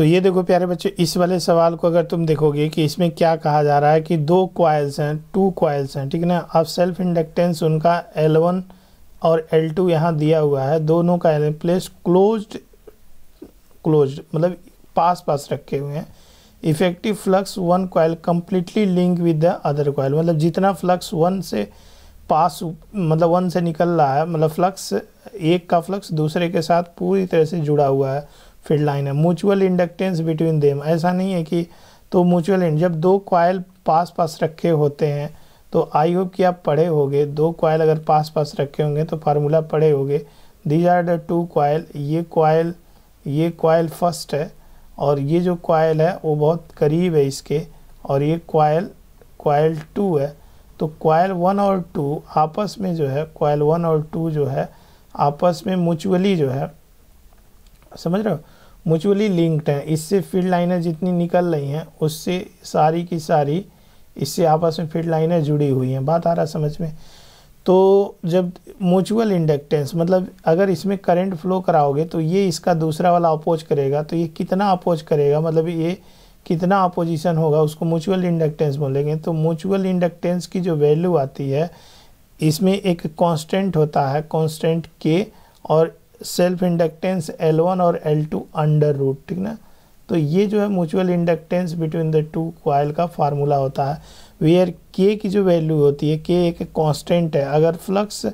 तो ये देखो प्यारे बच्चों इस वाले सवाल को अगर तुम देखोगे कि इसमें क्या कहा जा रहा है कि दो क्वाइल्स हैं टू क्वाइल्स हैं ठीक है ना अब सेल्फ इंडक्टेंस उनका एल वन और एल टू यहाँ दिया हुआ है दोनों का एल प्लेस क्लोज्ड क्लोज्ड मतलब पास पास रखे हुए हैं effective flux one coil completely link with the other coil मतलब जितना फ्लक्स वन से पास मतलब वन से निकल रहा है मतलब फ्लक्स एक का फ्लक्स दूसरे के साथ पूरी तरह से जुड़ा हुआ है फील्ड लाइन है म्यूचुअल इंडक्टेंस बिटवीन देम ऐसा नहीं है कि तो म्यूचुअल जब दो क्वाइल पास पास रखे होते हैं तो आई होप कि आप पढ़े होंगे दो क्वाइल अगर पास पास रखे होंगे तो फार्मूला पढ़े होंगे these are the two coil ये क्वाइल ये क्वाइल फर्स्ट है और ये जो क्वाइल है वो बहुत करीब है इसके और ये क्वाइल कॉयल टू है तो क्वाइल वन और टू आपस में जो है कॉयल वन और टू जो है आपस में म्यूचुअली जो है समझ रहे हो म्यूचुअली लिंक्ड हैं इससे फील्ड लाइनें जितनी निकल रही हैं उससे सारी की सारी इससे आपस में फील्ड लाइनें जुड़ी हुई हैं बात आ रहा समझ में तो जब म्यूचुअल इंडक्टेंस मतलब अगर इसमें करंट फ्लो कराओगे तो ये इसका दूसरा वाला अपोज करेगा तो ये कितना अपोज करेगा मतलब ये कितना अपोजिशन होगा उसको म्यूचुअल इंडक्टेंस बोलेंगे तो म्यूचुअल इंडक्टेंस की जो वैल्यू आती है इसमें एक कांस्टेंट होता है कांस्टेंट के और सेल्फ इंडक्टेंस एल वन और एल टू अंडर रूट ठीक ना तो ये जो है mutual inductance between the two coil का फार्मूला होता है वेयर के की जो वैल्यू होती है के एक कांस्टेंट है अगर फ्लक्स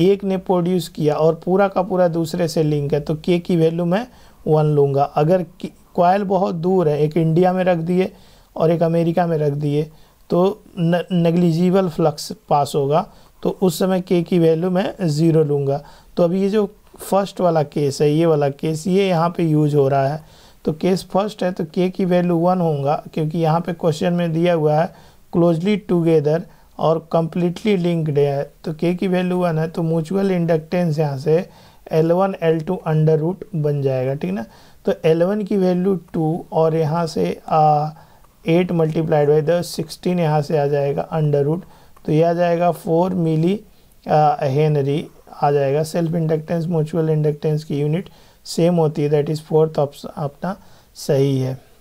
एक ने प्रोड्यूस किया और पूरा का पूरा दूसरे से लिंक है तो के की वैल्यू मैं वन लूँगा अगर क्वाइल बहुत दूर है एक इंडिया में रख दिए और एक अमेरिका में रख दिए तो नेग्लिजिबल फ्लक्स पास होगा तो उस समय के की वैल्यू मैं ज़ीरो लूँगा तो अब ये जो फर्स्ट वाला केस है ये वाला केस ये यहाँ पे यूज हो रहा है तो केस फर्स्ट है तो के की वैल्यू वन होगा क्योंकि यहाँ पे क्वेश्चन में दिया हुआ है क्लोजली टुगेदर और कम्प्लीटली लिंक्ड है तो के की वैल्यू वन है तो म्यूचुअल इंडक्टेंस यहाँ से L one L two under root बन जाएगा ठीक ना तो एल वन की वैल्यू टू और यहाँ से एट मल्टीप्लाइड बाई दस सिक्सटीन यहाँ से आ जाएगा अंडर रूट तो यह आ जाएगा फोर मिली हेनरी आ जाएगा सेल्फ इंडक्टेंस म्यूचुअल इंडक्टेंस की यूनिट सेम होती है दैट इज़ फोर्थ ऑप्शन अपना सही है